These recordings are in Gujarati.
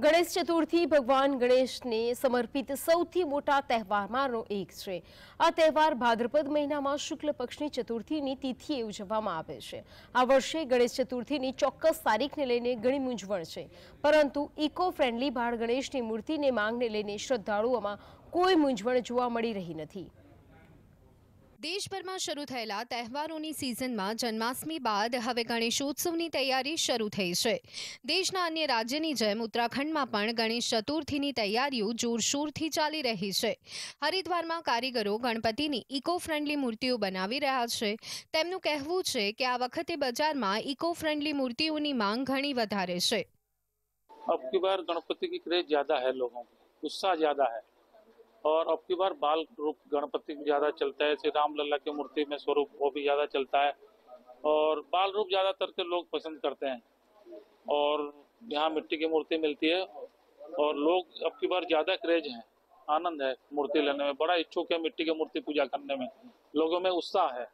ગણેશ ચતુર્થી ભગવાન ગણેશને સમર્પિત સૌથી મોટા તહેવારમાંનો એક છે આ તહેવાર ભાદ્રપદ મહિનામાં શુક્લ પક્ષની ચતુર્થીની તિથિએ ઉજવવામાં આવે છે આ વર્ષે ગણેશ ચતુર્થીની ચોક્કસ તારીખને લઈને ઘણી મૂંઝવણ છે પરંતુ ઇકો ફ્રેન્ડલી બાળ ગણેશની મૂર્તિને માંગને લઈને શ્રદ્ધાળુઓમાં કોઈ મૂંઝવણ જોવા મળી રહી નથી દેશભરમાં શરૂ થયેલા તહેવારોની સિઝનમાં જન્માષ્ટમી બાદ હવે ગણેશોત્સવની તૈયારી શરૂ થઈ છે દેશના અન્ય રાજ્યની જેમ ઉત્તરાખંડમાં પણ ગણેશ ચતુર્થીની તૈયારીઓ જોરશોરથી ચાલી રહી છે હરિદ્વારમાં કારીગરો ગણપતિની ઇકો ફ્રેન્ડલી મૂર્તિઓ બનાવી રહ્યા છે તેમનું કહેવું છે કે આ વખતે બજારમાં ઇકો ફ્રેન્ડલી મૂર્તિઓની માંગ ઘણી વધારે છે ઉત્સાહ और अब की बार बाल रूप गणपति ज़्यादा चलता है श्री राम लल्ला की मूर्ति में स्वरूप वो भी ज़्यादा चलता है और बाल रूप ज़्यादातर के लोग पसंद करते हैं और यहाँ मिट्टी की मूर्ति मिलती है और लोग अब की बार ज़्यादा क्रेज हैं आनंद है मूर्ति लेने में बड़ा इच्छुक है मिट्टी की मूर्ति पूजा करने में लोगों में उत्साह है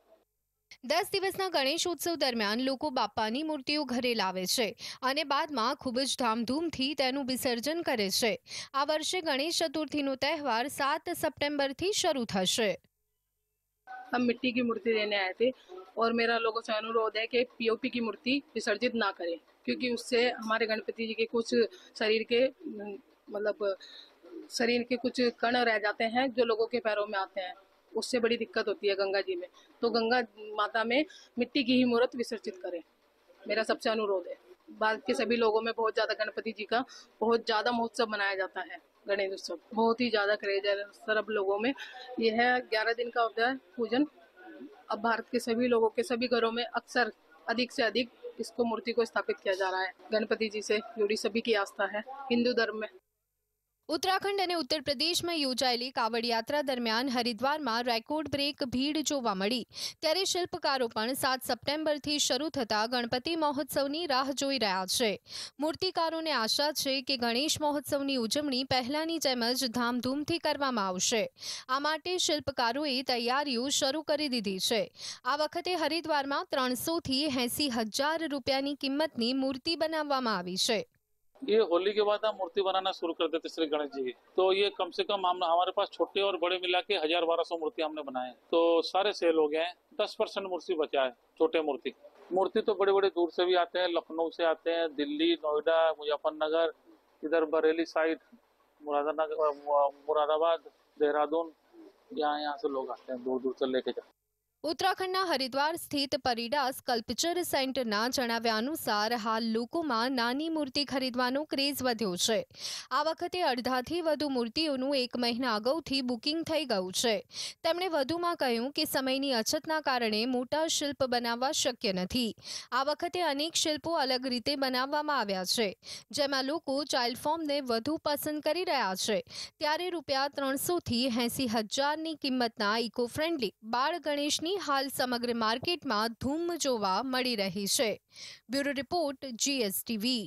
10 દિવસનો ગણેશ ઉત્સવ દરમિયાન લોકો બાપ્પાની મૂર્તિઓ ઘરે લાવે છે અને બાદમાં ખૂબ જ ધામધૂમથી તેનું વિસર્જન કરે છે આ વર્ષે ગણેશ ચતુર્થીનો તહેવાર 7 સપ્ટેમ્બરથી શરૂ થશે આ માટીની મૂર્તિ દેને આતે અને મેરા લોકો સેનો રોદ હે કે પીઓપી કી મૂર્તિ વિસર્જિત ના કરે ક્યોકી ઉસસે હમારે ગણપતિજી કે કુછ શરીર કે મતલબ શરીર કે કુછ કણ રહે જાતે હે જો લોકો કે પેરો મે આતે હે उससे बड़ी दिक्कत होती है गंगा जी में तो गंगा माता में मिट्टी की ही मूर्त विसर्जित करें मेरा सबसे अनुरोध है भारत के सभी लोगों में बहुत ज़्यादा गणपति जी का बहुत ज़्यादा महोत्सव मनाया जाता है गणेश उत्सव बहुत ही ज़्यादा क्रेज है सब लोगों में यह है ग्यारह दिन का अवधार पूजन अब भारत के सभी लोगों के सभी घरों में अक्सर अधिक से अधिक इसको मूर्ति को स्थापित किया जा रहा है गणपति जी से जुड़ी सभी की आस्था है हिंदू धर्म में ઉત્તરાખંડ અને ઉત્તર પ્રદેશમાં યોજાયેલી કાવડ યાત્રા દરમિયાન હરિદ્વારમાં રેકોર્ડ બ્રેક ભીડ જોવા મળી ત્યારે શિલ્પકારો પણ સાત સપ્ટેમ્બરથી શરૂ થતા ગણપતિ મહોત્સવની રાહ જોઈ રહ્યા છે મૂર્તિકારોને આશા છે કે ગણેશ મહોત્સવની ઉજવણી પહેલાની જેમ જ ધામધૂમથી કરવામાં આવશે આ માટે શિલ્પકારોએ તૈયારીઓ શરૂ કરી દીધી છે આ વખતે હરિદ્વારમાં ત્રણસોથી એંસી હજાર રૂપિયાની કિંમતની મૂર્તિ બનાવવામાં આવી છે ये होली के बाद हम मूर्ति बनाना शुरू कर देते श्री गणेश जी की तो ये कम से कम हम हमारे पास छोटे और बड़े मिला के हजार बारह सौ मूर्ति हमने बनाए तो सारे सेल हो गए हैं दस परसेंट मूर्ति बचा है छोटे मूर्ति मूर्ति तो बड़े बड़े दूर से भी आते हैं लखनऊ से आते हैं दिल्ली नोएडा मुजफ्फरनगर इधर बरेली साइड मुरादानगर मुरादाबाद देहरादून यहाँ यहाँ से लोग आते हैं दूर दूर से लेके जाते ઉત્તરાખંડના હરિદ્વાર સ્થિત પરિડાસ કલ્પચર સેન્ટરના જણાવ્યા અનુસાર હાલ લોકોમાં નાની મૂર્તિ ખરીદવાનો ક્રેઝ વધ્યો છે આ વખતે અડધાથી વધુ મૂર્તિઓનું એક મહિના અગાઉથી બુકિંગ થઈ ગયું છે તેમણે વધુમાં કહ્યું કે સમયની અછતના કારણે મોટા શિલ્પ બનાવવા શક્ય નથી આ વખતે અનેક શિલ્પો અલગ રીતે બનાવવામાં આવ્યા છે જેમાં લોકો ચાઇલ્ડ ફોર્મને વધુ પસંદ કરી રહ્યા છે ત્યારે રૂપિયા ત્રણસોથી એંસી હજારની કિંમતના ઇકો ફ્રેન્ડલી બાળ ગણેશની હાલ સમગ્ર માર્કેટમાં ધૂમ જોવા મળી રહી છે બ્યુરો રિપોર્ટ જીએસટીવી